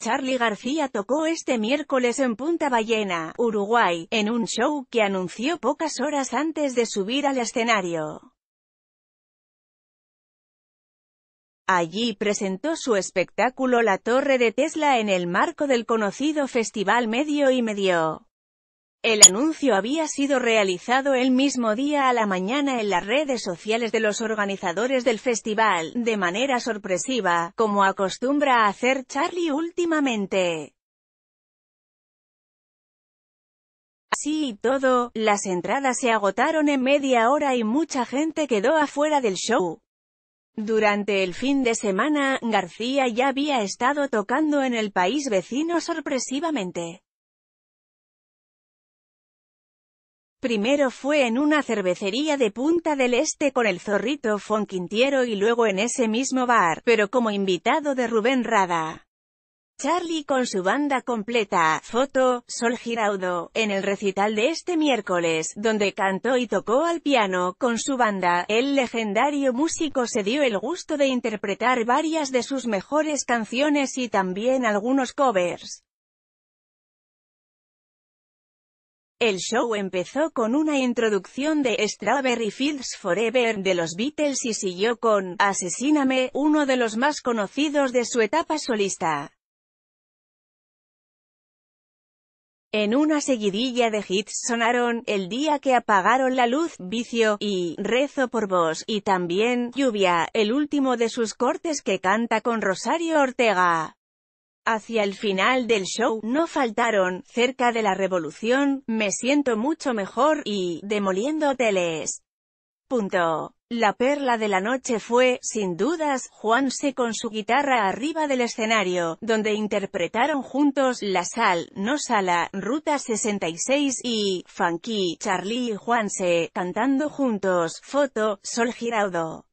Charlie García tocó este miércoles en Punta Ballena, Uruguay, en un show que anunció pocas horas antes de subir al escenario. Allí presentó su espectáculo La Torre de Tesla en el marco del conocido Festival Medio y Medio. El anuncio había sido realizado el mismo día a la mañana en las redes sociales de los organizadores del festival, de manera sorpresiva, como acostumbra a hacer Charlie últimamente. Así y todo, las entradas se agotaron en media hora y mucha gente quedó afuera del show. Durante el fin de semana, García ya había estado tocando en el país vecino sorpresivamente. Primero fue en una cervecería de Punta del Este con el zorrito Fonquintiero y luego en ese mismo bar, pero como invitado de Rubén Rada. Charlie con su banda completa, foto, Sol Giraudo, en el recital de este miércoles, donde cantó y tocó al piano, con su banda, el legendario músico se dio el gusto de interpretar varias de sus mejores canciones y también algunos covers. El show empezó con una introducción de Strawberry Fields Forever de los Beatles y siguió con Asesíname, uno de los más conocidos de su etapa solista. En una seguidilla de hits sonaron El día que apagaron la luz, Vicio, y Rezo por vos, y también Lluvia, el último de sus cortes que canta con Rosario Ortega. Hacia el final del show, no faltaron, cerca de la revolución, me siento mucho mejor, y, demoliendo hoteles. Punto. La perla de la noche fue, sin dudas, Juanse con su guitarra arriba del escenario, donde interpretaron juntos La Sal, No Sala, Ruta 66 y Funky, Charlie y Juanse, cantando juntos, foto, Sol Giraudo.